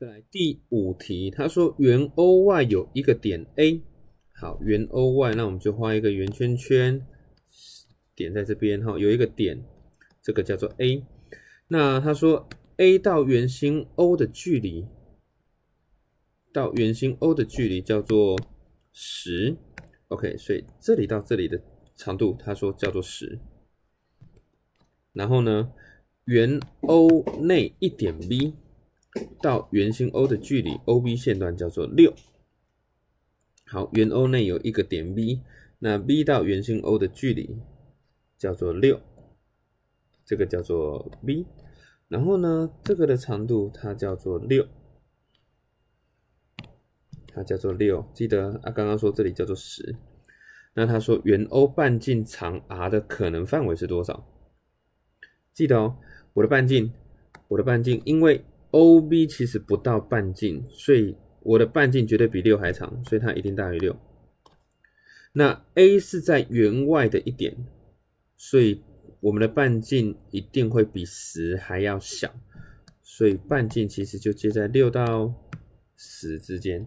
再来第五题，他说圆 O 外有一个点 A，好，圆 O 外，那我们就画一个圆圈圈，点在这边哈，有一个点，这个叫做 A。那他说 A 到圆心 O 的距离，到圆心 O 的距离叫做十，OK，所以这里到这里的长度，他说叫做十。然后呢，圆 O 内一点 B。到圆心 O 的距离 OB 线段叫做六。好，圆 O 内有一个点 B，那 B 到圆心 O 的距离叫做六，这个叫做 B。然后呢，这个的长度它叫做六，它叫做六。记得啊，刚刚说这里叫做十。那他说圆 O 半径长 r 的可能范围是多少？记得哦，我的半径，我的半径，因为。O B 其实不到半径，所以我的半径绝对比六还长，所以它一定大于六。那 A 是在圆外的一点，所以我们的半径一定会比十还要小，所以半径其实就接在六到十之间。